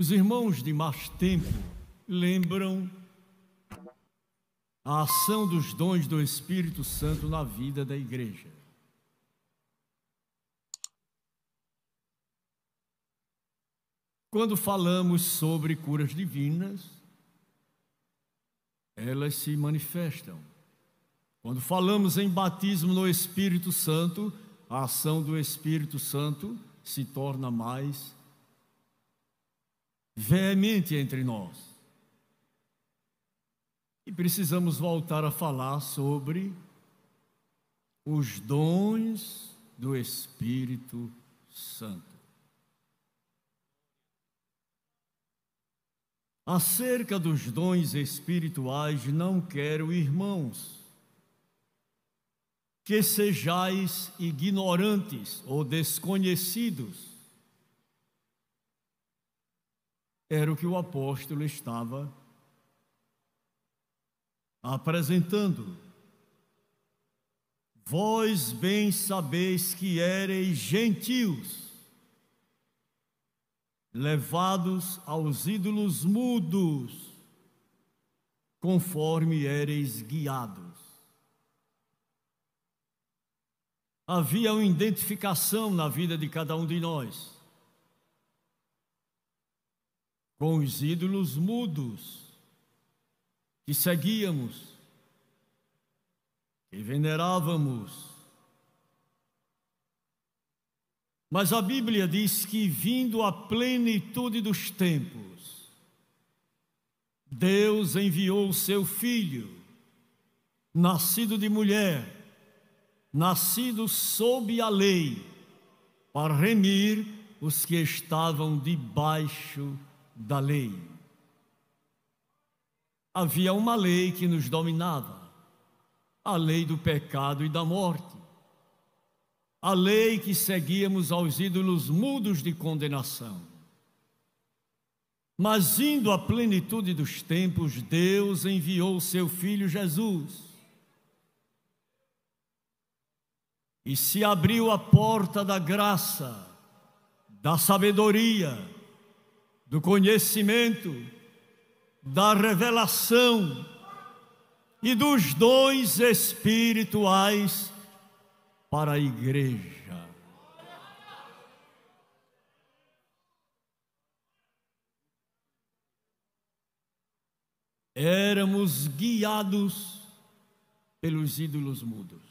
Os irmãos de mais tempo lembram a ação dos dons do Espírito Santo na vida da igreja. Quando falamos sobre curas divinas, elas se manifestam. Quando falamos em batismo no Espírito Santo, a ação do Espírito Santo se torna mais veemente entre nós. E precisamos voltar a falar sobre os dons do Espírito Santo. Acerca dos dons espirituais, não quero, irmãos, que sejais ignorantes ou desconhecidos, era o que o apóstolo estava apresentando. Vós bem sabeis que ereis gentios, levados aos ídolos mudos, conforme ereis guiados. Havia uma identificação na vida de cada um de nós. com os ídolos mudos que seguíamos, que venerávamos. Mas a Bíblia diz que, vindo à plenitude dos tempos, Deus enviou o seu filho, nascido de mulher, nascido sob a lei, para remir os que estavam debaixo da da lei. Havia uma lei que nos dominava, a lei do pecado e da morte, a lei que seguíamos aos ídolos mudos de condenação. Mas indo à plenitude dos tempos, Deus enviou seu filho Jesus. E se abriu a porta da graça, da sabedoria, do conhecimento, da revelação e dos dons espirituais para a igreja. Éramos guiados pelos ídolos mudos.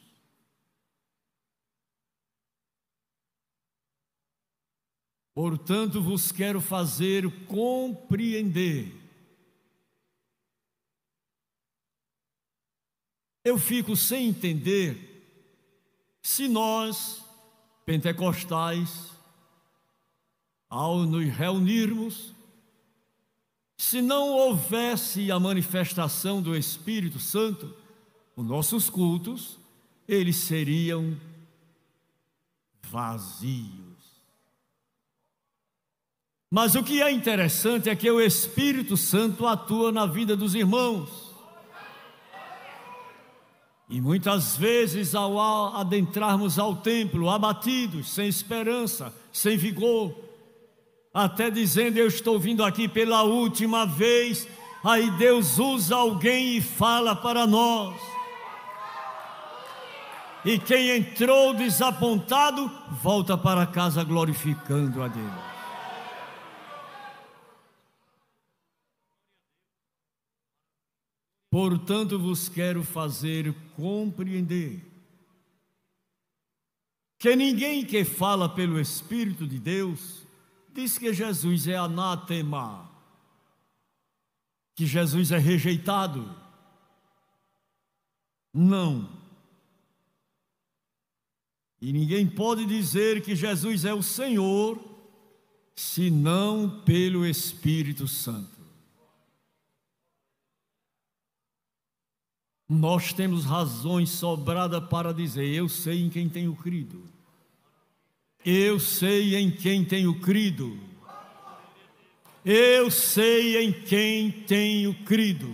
Portanto, vos quero fazer compreender. Eu fico sem entender se nós, pentecostais, ao nos reunirmos, se não houvesse a manifestação do Espírito Santo, os nossos cultos, eles seriam vazios. Mas o que é interessante é que o Espírito Santo atua na vida dos irmãos. E muitas vezes, ao adentrarmos ao templo, abatidos, sem esperança, sem vigor, até dizendo: Eu estou vindo aqui pela última vez, aí Deus usa alguém e fala para nós. E quem entrou desapontado, volta para casa glorificando a Deus. Portanto, vos quero fazer compreender que ninguém que fala pelo Espírito de Deus diz que Jesus é anátema, que Jesus é rejeitado. Não. E ninguém pode dizer que Jesus é o Senhor, senão pelo Espírito Santo. nós temos razões sobrada para dizer: Eu sei em quem tenho crido. Eu sei em quem tenho crido. Eu sei em quem tenho crido.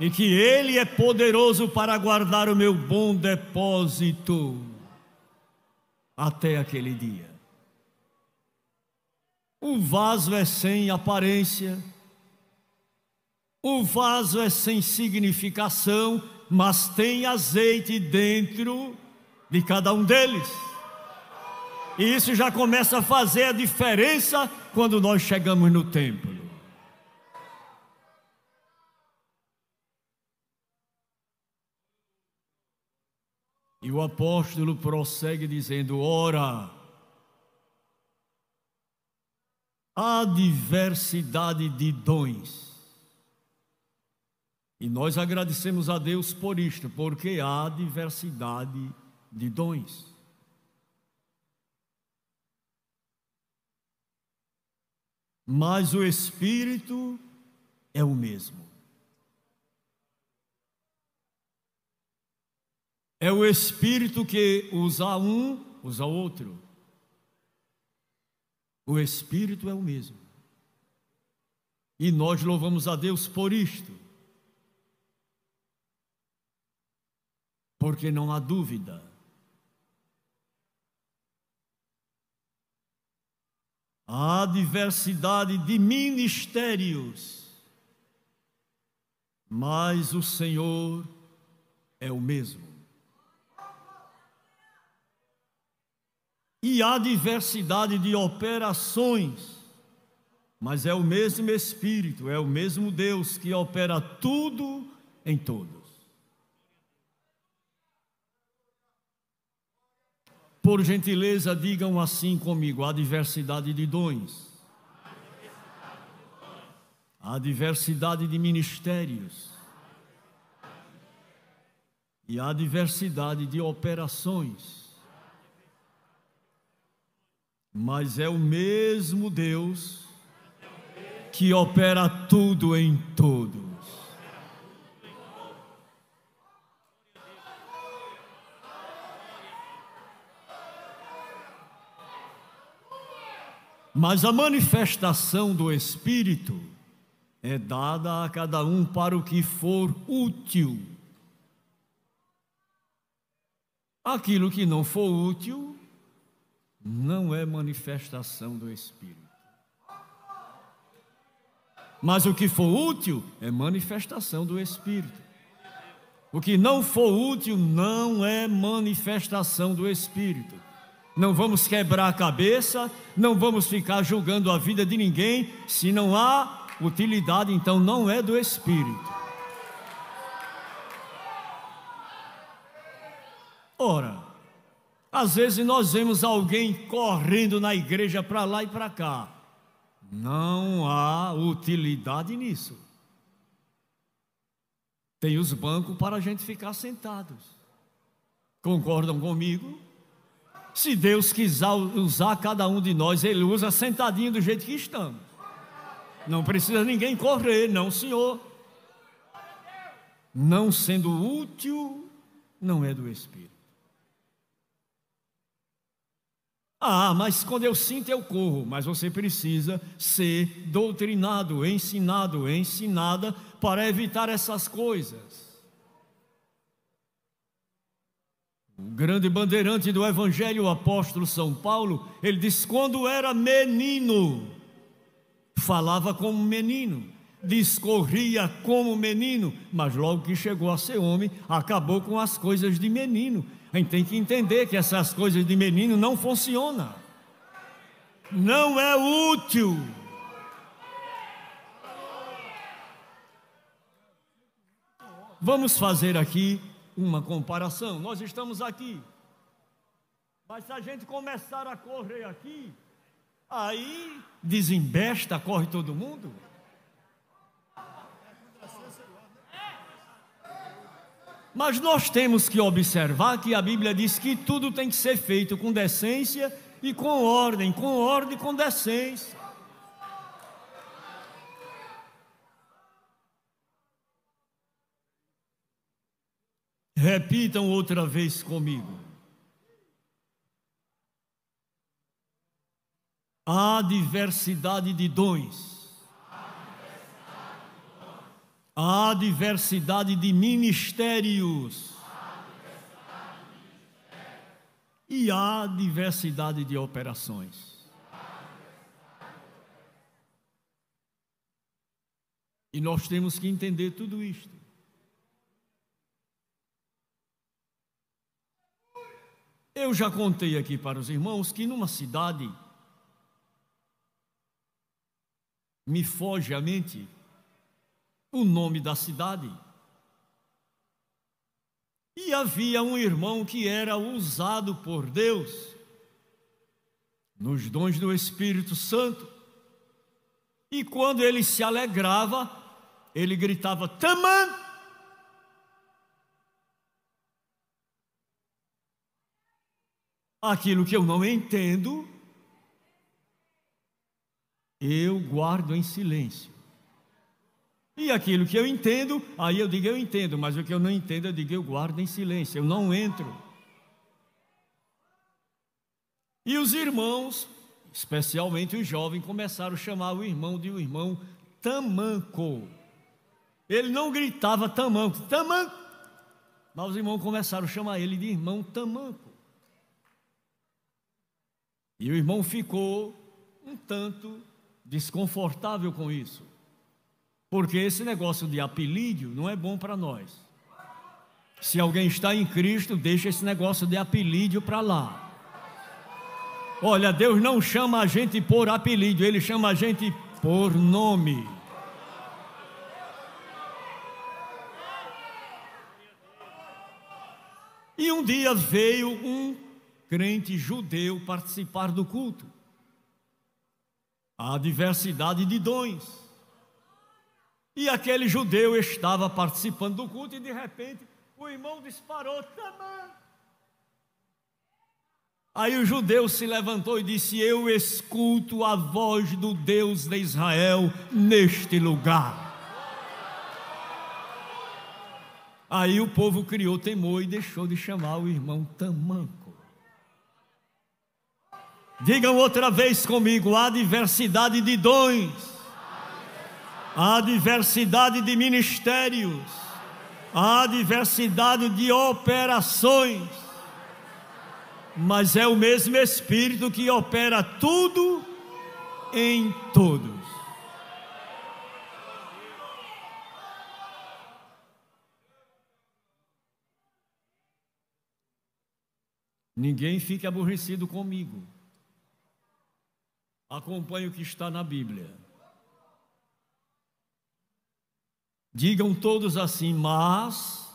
E que Ele é poderoso para guardar o meu bom depósito até aquele dia. O vaso é sem aparência, o vaso é sem significação, mas tem azeite dentro de cada um deles. E isso já começa a fazer a diferença quando nós chegamos no templo. E o apóstolo prossegue dizendo: ora, a diversidade de dons e nós agradecemos a Deus por isto, porque há diversidade de dons. Mas o Espírito é o mesmo. É o Espírito que usa um, usa outro. O Espírito é o mesmo. E nós louvamos a Deus por isto. porque não há dúvida. Há diversidade de ministérios, mas o Senhor é o mesmo. E há diversidade de operações, mas é o mesmo Espírito, é o mesmo Deus que opera tudo em todo. Por gentileza, digam assim comigo: a diversidade de dons, a diversidade de ministérios e a diversidade de operações. Mas é o mesmo Deus que opera tudo em todo. Mas a manifestação do Espírito é dada a cada um para o que for útil. Aquilo que não for útil não é manifestação do Espírito. Mas o que for útil é manifestação do Espírito. O que não for útil não é manifestação do Espírito não vamos quebrar a cabeça, não vamos ficar julgando a vida de ninguém, se não há utilidade, então não é do Espírito. Ora, às vezes nós vemos alguém correndo na igreja para lá e para cá. Não há utilidade nisso. Tem os bancos para a gente ficar sentados. Concordam comigo? Se Deus quiser usar cada um de nós, Ele usa sentadinho do jeito que estamos. Não precisa ninguém correr, não, senhor. Não sendo útil, não é do Espírito. Ah, mas quando eu sinto, eu corro. Mas você precisa ser doutrinado, ensinado, ensinada para evitar essas coisas. O grande bandeirante do Evangelho, o apóstolo São Paulo, ele diz: quando era menino, falava como menino, discorria como menino, mas logo que chegou a ser homem, acabou com as coisas de menino. A gente tem que entender que essas coisas de menino não funcionam, não é útil. Vamos fazer aqui uma comparação. Nós estamos aqui. Mas se a gente começar a correr aqui, aí desembesta, corre todo mundo. Mas nós temos que observar que a Bíblia diz que tudo tem que ser feito com decência e com ordem, com ordem e com decência. Repitam outra vez comigo. Há diversidade de dons. Há diversidade de ministérios. E há diversidade de operações. E nós temos que entender tudo isto. Eu já contei aqui para os irmãos que numa cidade, me foge à mente o nome da cidade, e havia um irmão que era usado por Deus nos dons do Espírito Santo. E quando ele se alegrava, ele gritava: Taman! aquilo que eu não entendo, eu guardo em silêncio. E aquilo que eu entendo, aí eu digo eu entendo, mas o que eu não entendo, eu digo eu guardo em silêncio, eu não entro. E os irmãos, especialmente os jovens, começaram a chamar o irmão de um irmão tamanco. Ele não gritava tamanco, tamanco, mas os irmãos começaram a chamar ele de irmão tamanco. E o irmão ficou um tanto desconfortável com isso, porque esse negócio de apelídio não é bom para nós. Se alguém está em Cristo, deixa esse negócio de apelídio para lá. Olha, Deus não chama a gente por apelido, Ele chama a gente por nome. E um dia veio um crente judeu participar do culto. Há diversidade de dons. E aquele judeu estava participando do culto e de repente o irmão disparou Tamã! Aí o judeu se levantou e disse: Eu escuto a voz do Deus de Israel neste lugar. Aí o povo criou temor e deixou de chamar o irmão Tamanco. Digam outra vez comigo: há diversidade de dons, há diversidade de ministérios, há diversidade de operações, mas é o mesmo Espírito que opera tudo em todos. Ninguém fique aborrecido comigo. Acompanhe o que está na Bíblia. Digam todos assim, mas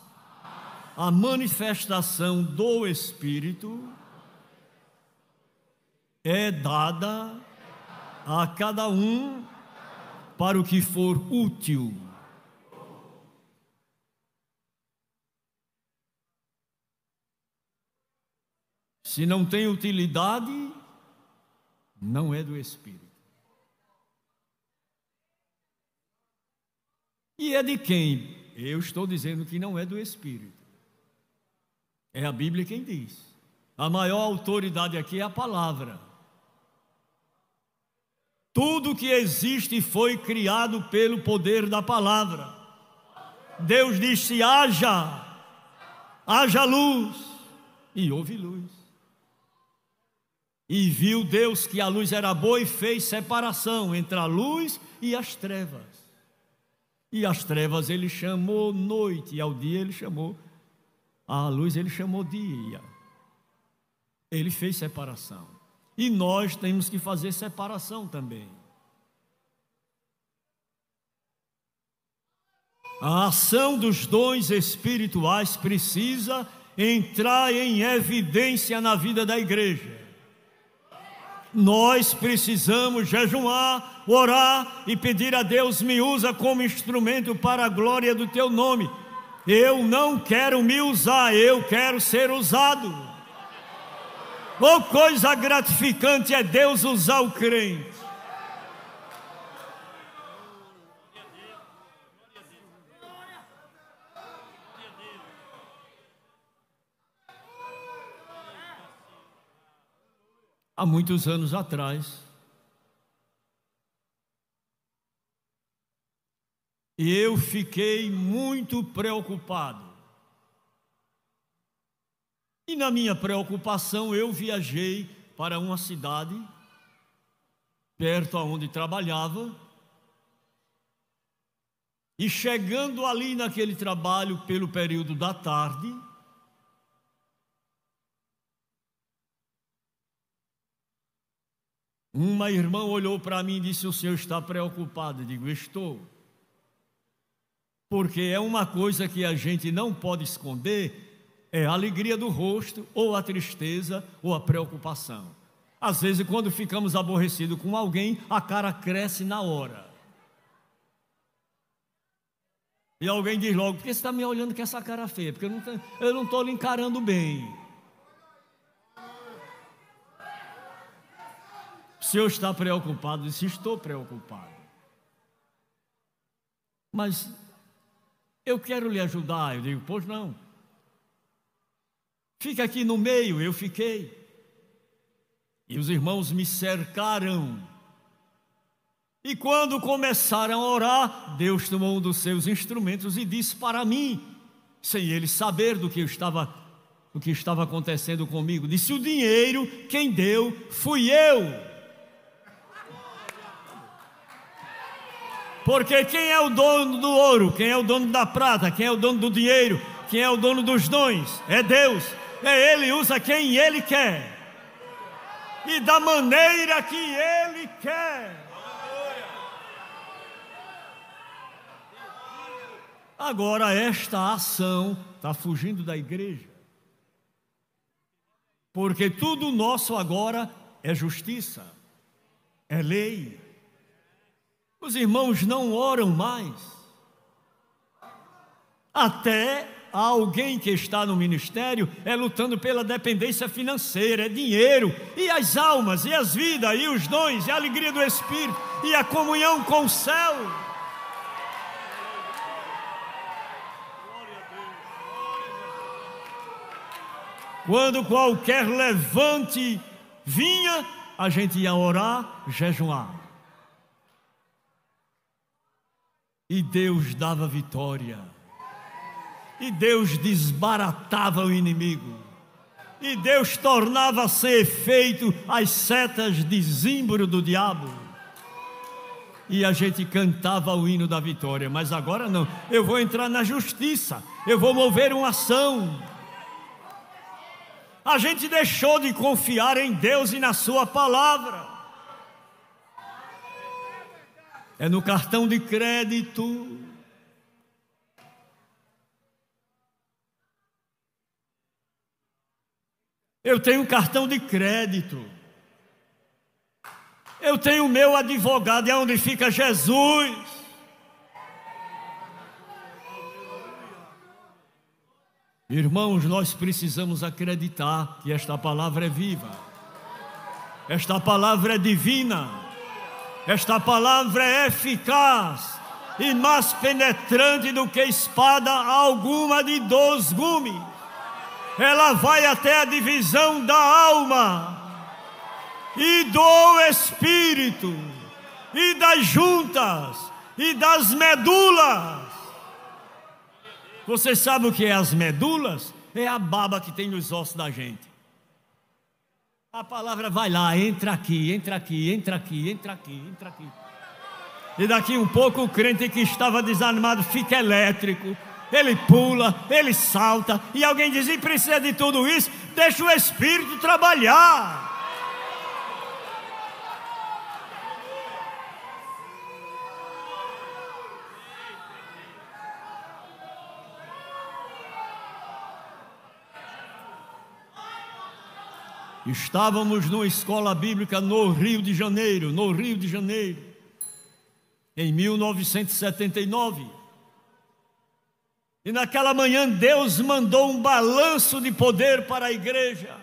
a manifestação do Espírito é dada a cada um para o que for útil. Se não tem utilidade, não é do Espírito. E é de quem? Eu estou dizendo que não é do Espírito. É a Bíblia quem diz. A maior autoridade aqui é a palavra. Tudo que existe foi criado pelo poder da palavra. Deus disse: haja, haja luz, e houve luz. E viu Deus que a luz era boa e fez separação entre a luz e as trevas. E as trevas ele chamou noite, e ao dia ele chamou, a luz ele chamou dia. Ele fez separação. E nós temos que fazer separação também. A ação dos dons espirituais precisa entrar em evidência na vida da igreja. Nós precisamos jejuar, orar e pedir a Deus: me usa como instrumento para a glória do teu nome. Eu não quero me usar, eu quero ser usado. Oh, coisa gratificante é Deus usar o crente. há muitos anos atrás. E eu fiquei muito preocupado. E na minha preocupação, eu viajei para uma cidade, perto aonde trabalhava, e chegando ali naquele trabalho pelo período da tarde, Uma irmã olhou para mim e disse: O senhor está preocupado? Eu digo: Estou. Porque é uma coisa que a gente não pode esconder é a alegria do rosto, ou a tristeza, ou a preocupação. Às vezes, quando ficamos aborrecidos com alguém, a cara cresce na hora. E alguém diz logo: por que você está me olhando com essa cara feia? Porque eu não estou lhe encarando bem. senhor está preocupado? Eu disse, estou preocupado. Mas eu quero lhe ajudar. Eu digo, pois não. Fica aqui no meio, eu fiquei. E os irmãos me cercaram. E quando começaram a orar, Deus tomou um dos seus instrumentos e disse para mim, sem ele saber do que estava do que estava acontecendo comigo, disse: "O dinheiro quem deu fui eu". Porque quem é o dono do ouro? Quem é o dono da prata? Quem é o dono do dinheiro? Quem é o dono dos dons? É Deus. É Ele usa quem Ele quer. E da maneira que Ele quer. Agora, esta ação está fugindo da igreja. Porque tudo nosso agora é justiça, é lei, os irmãos não oram mais. Até alguém que está no ministério é lutando pela dependência financeira, é dinheiro, e as almas, e as vidas, e os dons, e a alegria do Espírito, e a comunhão com o céu. Quando qualquer levante vinha, a gente ia orar, jejuar. E Deus dava vitória. E Deus desbaratava o inimigo. E Deus tornava sem efeito as setas de zimbro do diabo. E a gente cantava o hino da vitória, mas agora não. Eu vou entrar na justiça, eu vou mover uma ação. A gente deixou de confiar em Deus e na Sua palavra é no cartão de crédito. Eu tenho cartão de crédito. Eu tenho meu advogado, é onde fica Jesus. Irmãos, nós precisamos acreditar que esta palavra é viva, esta palavra é divina. Esta palavra é eficaz e mais penetrante do que espada alguma de dois gumes. Ela vai até a divisão da alma e do espírito e das juntas e das medulas. Você sabe o que é as medulas? É a baba que tem nos ossos da gente. A palavra vai lá, entra aqui, entra aqui, entra aqui, entra aqui, entra aqui. E daqui um pouco o crente que estava desanimado fica elétrico. Ele pula, ele salta, e alguém diz: e precisa de tudo isso? Deixa o Espírito trabalhar. Estávamos numa escola bíblica no Rio de Janeiro, no Rio de Janeiro, em 1979. E naquela manhã Deus mandou um balanço de poder para a igreja.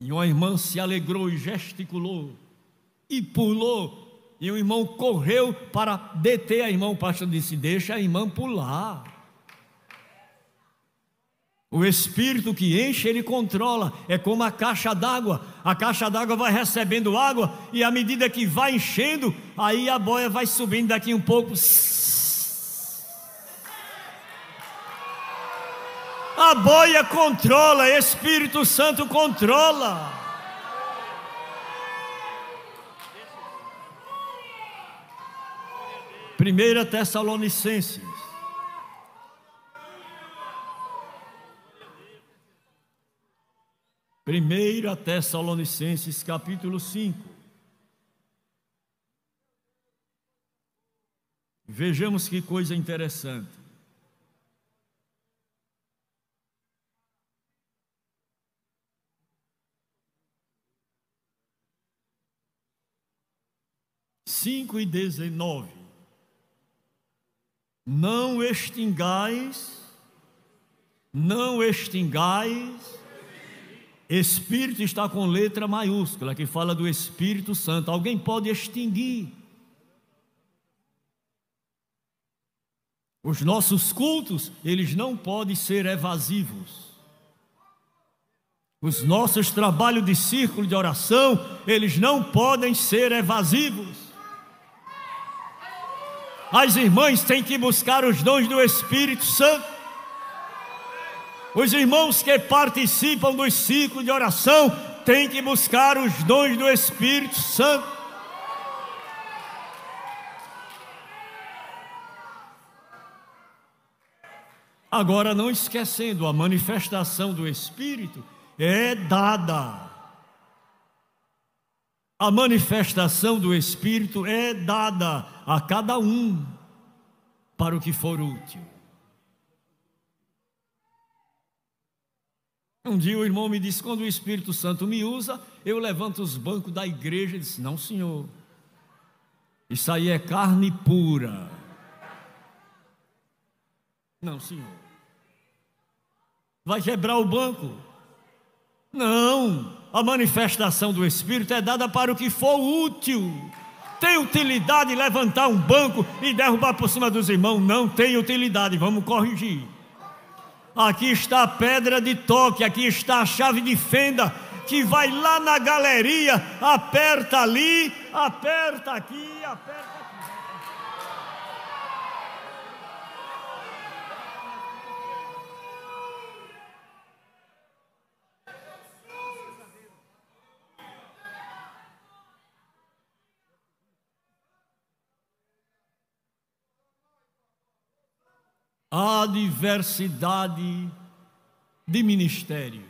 E uma irmã se alegrou e gesticulou e pulou. E o irmão correu para deter a irmã. O pastor disse: Deixa a irmã pular. O espírito que enche, ele controla. É como a caixa d'água. A caixa d'água vai recebendo água e à medida que vai enchendo, aí a boia vai subindo daqui um pouco. A boia controla, Espírito Santo controla. Primeira Tessalonicenses 1 Tessalonicenses capítulo 5. Vejamos que coisa interessante. Cinco e dezenove. Não extingais, não extingais Espírito está com letra maiúscula, que fala do Espírito Santo. Alguém pode extinguir Os nossos cultos, eles não podem ser evasivos. Os nossos trabalhos de círculo de oração, eles não podem ser evasivos. As irmãs têm que buscar os dons do Espírito Santo. Os irmãos que participam dos ciclos de oração têm que buscar os dons do Espírito Santo. Agora, não esquecendo, a manifestação do Espírito é dada. A manifestação do Espírito é dada a cada um para o que for útil. Um dia o irmão me disse: quando o Espírito Santo me usa, eu levanto os bancos da igreja. e disse: não, senhor. Isso aí é carne pura. Não, senhor. Vai quebrar o banco? Não. A manifestação do Espírito é dada para o que for útil. Tem utilidade levantar um banco e derrubar por cima dos irmãos? Não tem utilidade. Vamos corrigir aqui está a pedra de toque, aqui está a chave de fenda, que vai lá na galeria, aperta ali, aperta aqui, aperta Há diversidade de ministérios.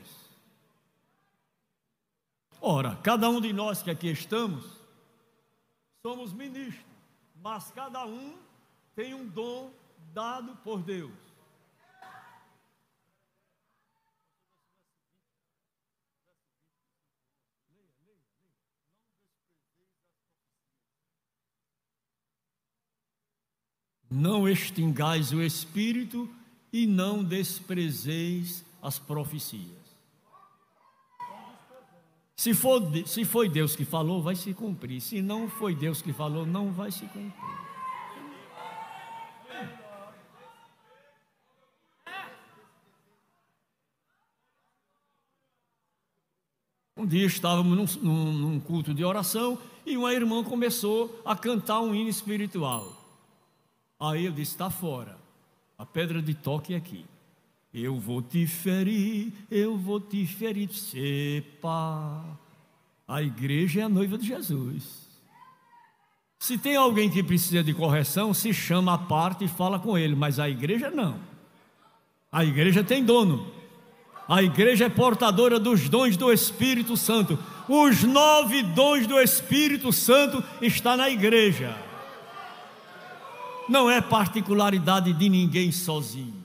Ora, cada um de nós que aqui estamos somos ministros, mas cada um tem um dom dado por Deus. Não extingais o espírito e não desprezeis as profecias. Se, for, se foi Deus que falou, vai se cumprir. Se não foi Deus que falou, não vai se cumprir. Um dia estávamos num, num, num culto de oração e uma irmã começou a cantar um hino espiritual. Aí eu disse: Está fora. A pedra de toque é aqui. Eu vou te ferir, eu vou te ferir. Sepa. A igreja é a noiva de Jesus. Se tem alguém que precisa de correção, se chama à parte e fala com ele, mas a igreja não. A igreja tem dono. A igreja é portadora dos dons do Espírito Santo. Os nove dons do Espírito Santo está na igreja não é particularidade de ninguém sozinho.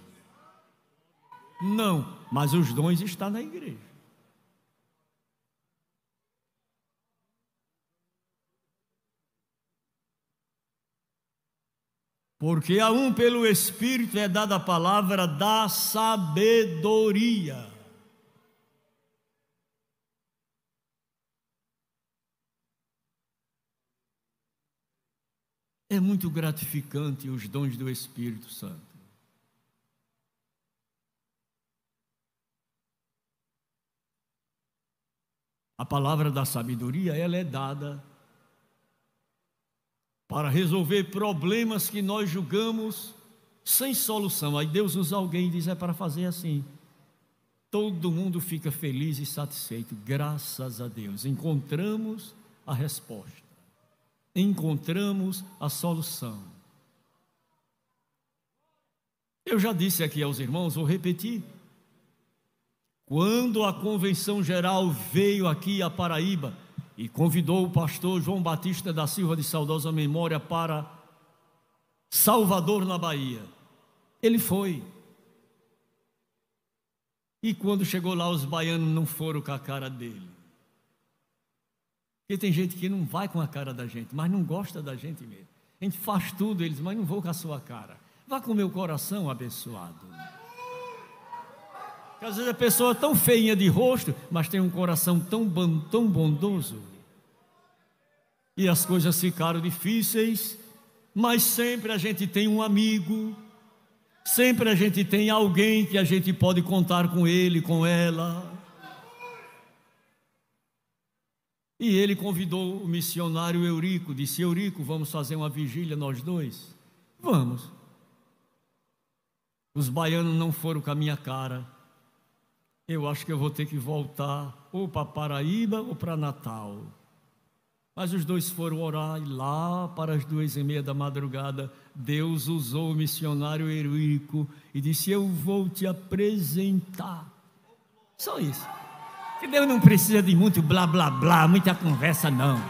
Não, mas os dons estão na igreja. Porque a um pelo Espírito é dada a palavra da sabedoria É muito gratificante os dons do Espírito Santo. A palavra da sabedoria, ela é dada para resolver problemas que nós julgamos sem solução. Aí Deus usa alguém e diz: é para fazer assim. Todo mundo fica feliz e satisfeito, graças a Deus. Encontramos a resposta encontramos a solução. Eu já disse aqui aos irmãos, vou repetir. Quando a convenção geral veio aqui à Paraíba e convidou o pastor João Batista da Silva de saudosa memória para Salvador na Bahia, ele foi. E quando chegou lá, os baianos não foram com a cara dele. Porque tem gente que não vai com a cara da gente, mas não gosta da gente mesmo. A gente faz tudo, eles, mas não vou com a sua cara. Vá com o meu coração abençoado. Porque às vezes a pessoa é tão feinha de rosto, mas tem um coração tão, tão bondoso. E as coisas ficaram difíceis, mas sempre a gente tem um amigo, sempre a gente tem alguém que a gente pode contar com ele, com ela. E ele convidou o missionário Eurico, disse: Eurico, vamos fazer uma vigília nós dois? Vamos. Os baianos não foram com a minha cara. Eu acho que eu vou ter que voltar ou para Paraíba ou para Natal. Mas os dois foram orar e lá para as duas e meia da madrugada, Deus usou o missionário Eurico e disse: Eu vou te apresentar. Só isso que Deus não precisa de muito blá blá blá, muita conversa não.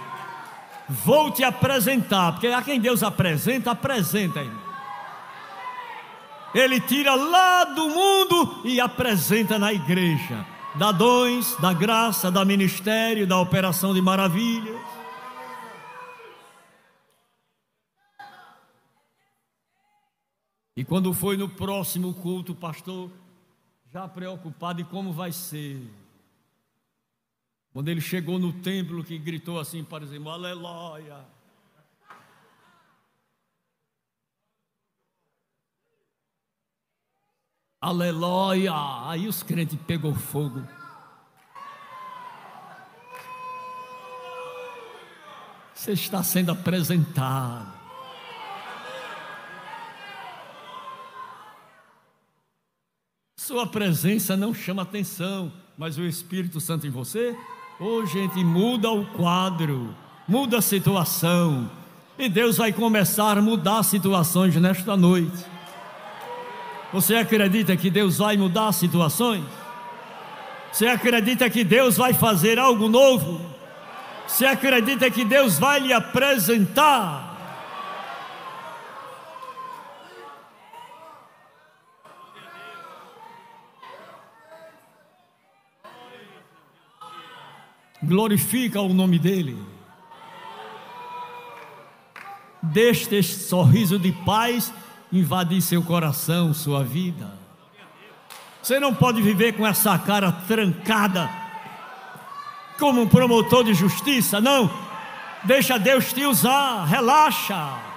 Vou te apresentar, porque a quem Deus apresenta, apresenta, ele. Ele tira lá do mundo e apresenta na igreja. Da dons, da graça, da ministério, da operação de maravilhas. E quando foi no próximo culto, pastor já preocupado e como vai ser. Quando ele chegou no templo, que gritou assim para os irmãos: Aleluia! Aleluia! Aí os crentes pegou fogo. Você está sendo apresentado. Sua presença não chama atenção, mas o Espírito Santo em você Ô oh, gente, muda o quadro, muda a situação. E Deus vai começar a mudar situações nesta noite. Você acredita que Deus vai mudar situações? Você acredita que Deus vai fazer algo novo? Você acredita que Deus vai lhe apresentar glorifica o nome dEle. Deixe este sorriso de paz invadir seu coração, sua vida. Você não pode viver com essa cara trancada, como um promotor de justiça, não. Deixa Deus te usar, relaxa.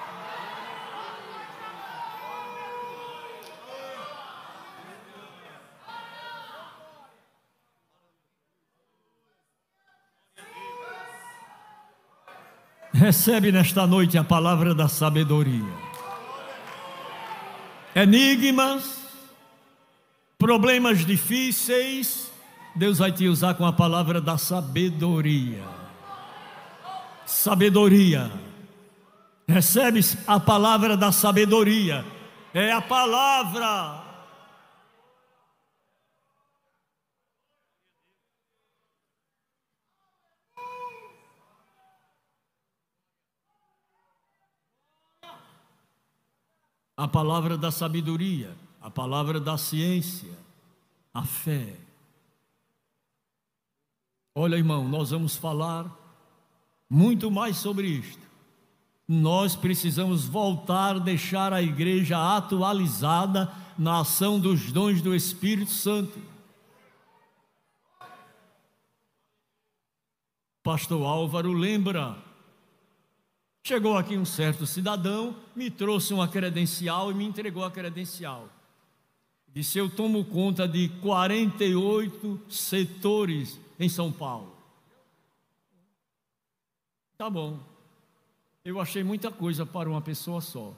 Recebe nesta noite a palavra da sabedoria. Enigmas, problemas difíceis, Deus vai te usar com a palavra da sabedoria. Sabedoria. Recebes a palavra da sabedoria. É a palavra a palavra da sabedoria, a palavra da ciência, a fé. Olha, irmão, nós vamos falar muito mais sobre isto. Nós precisamos voltar, deixar a igreja atualizada na ação dos dons do Espírito Santo. Pastor Álvaro lembra Chegou aqui um certo cidadão, me trouxe uma credencial e me entregou a credencial. Disse: Eu tomo conta de 48 setores em São Paulo. Tá bom. Eu achei muita coisa para uma pessoa só.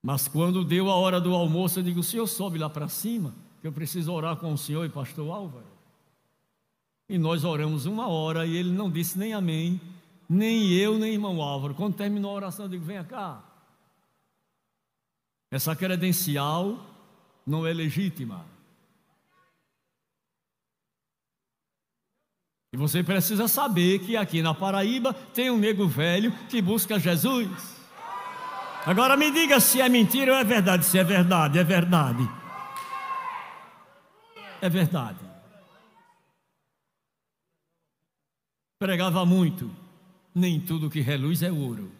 Mas quando deu a hora do almoço, eu digo: O senhor sobe lá para cima, que eu preciso orar com o senhor e pastor Álvaro. E nós oramos uma hora e ele não disse nem amém nem eu, nem irmão Álvaro. Quando terminou a oração, eu digo: venha cá. Essa credencial não é legítima. E você precisa saber que aqui na Paraíba tem um nego velho que busca Jesus. Agora me diga se é mentira ou é verdade. Se é verdade, é verdade. É verdade. Pregava muito. Nem tudo que reluz é ouro.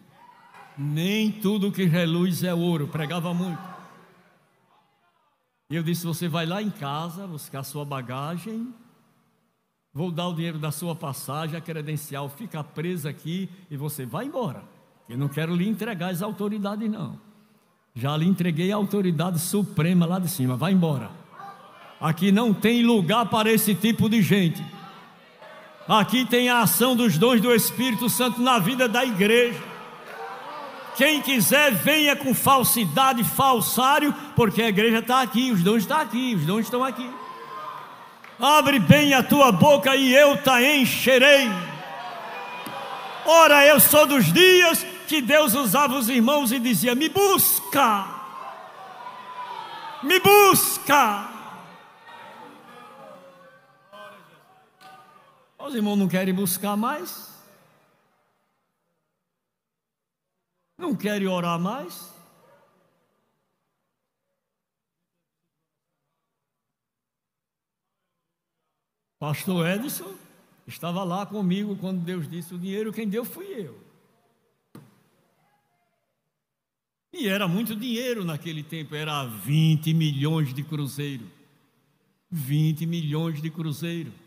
Nem tudo que reluz é ouro. Pregava muito. E eu disse: Você vai lá em casa buscar sua bagagem. Vou dar o dinheiro da sua passagem, a credencial fica presa aqui e você vai embora. Eu não quero lhe entregar as autoridades, não. Já lhe entreguei a autoridade suprema lá de cima. Vai embora. Aqui não tem lugar para esse tipo de gente. Aqui tem a ação dos dons do Espírito Santo na vida da igreja. Quem quiser, venha com falsidade, falsário, porque a igreja está aqui, os dons estão tá aqui, os dons estão aqui. Abre bem a tua boca e eu te encherei. Ora, eu sou dos dias que Deus usava os irmãos e dizia: Me busca, me busca. Os irmãos não querem buscar mais? Não querem orar mais? Pastor Edson estava lá comigo quando Deus disse o dinheiro, quem deu fui eu. E era muito dinheiro naquele tempo, era 20 milhões de cruzeiro. 20 milhões de cruzeiro.